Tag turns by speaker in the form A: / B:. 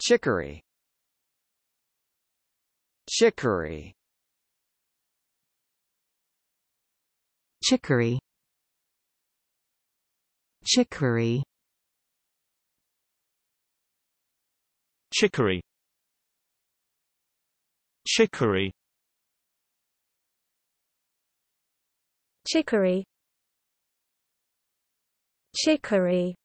A: Chicory Chicory Chicory Chicory Chicory Chicory Chicory Chicory